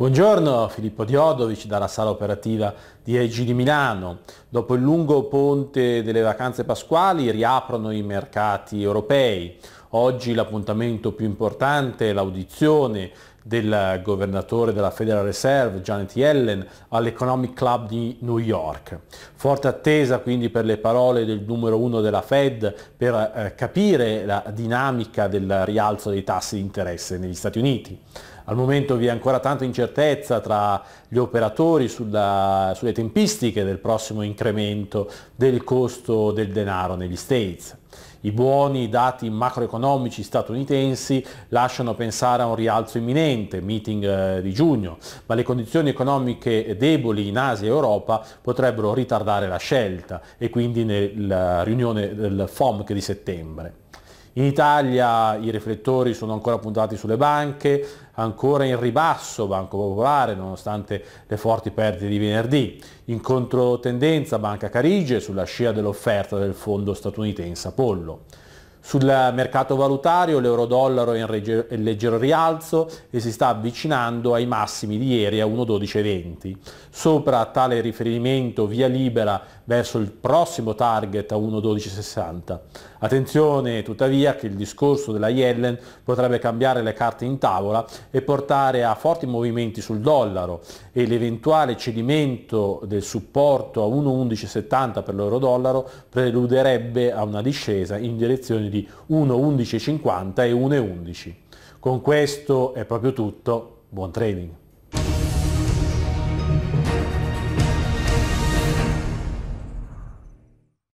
Buongiorno, Filippo Diodovici dalla sala operativa di Egi di Milano. Dopo il lungo ponte delle vacanze pasquali riaprono i mercati europei. Oggi l'appuntamento più importante è l'audizione del governatore della Federal Reserve Janet Yellen all'Economic Club di New York. Forte attesa quindi per le parole del numero uno della Fed per eh, capire la dinamica del rialzo dei tassi di interesse negli Stati Uniti. Al momento vi è ancora tanta incertezza tra gli operatori sulla, sulle tempistiche del prossimo incremento del costo del denaro negli States. I buoni dati macroeconomici statunitensi lasciano pensare a un rialzo imminente sicuramente, meeting eh, di giugno, ma le condizioni economiche deboli in Asia e Europa potrebbero ritardare la scelta e quindi nella riunione del FOMC di settembre. In Italia i riflettori sono ancora puntati sulle banche, ancora in ribasso Banco Popolare nonostante le forti perdite di venerdì, in controtendenza Banca Carige sulla scia dell'offerta del fondo statunitense Apollo. Sul mercato valutario l'euro-dollaro è in leggero rialzo e si sta avvicinando ai massimi di ieri a 1,1220. Sopra tale riferimento via libera verso il prossimo target a 1,1260. Attenzione tuttavia che il discorso della Yellen potrebbe cambiare le carte in tavola e portare a forti movimenti sul dollaro e l'eventuale cedimento del supporto a 1,1170 per l'euro-dollaro preluderebbe a una discesa in direzione di 1,11,50 e 1,11. Con questo è proprio tutto, buon trading!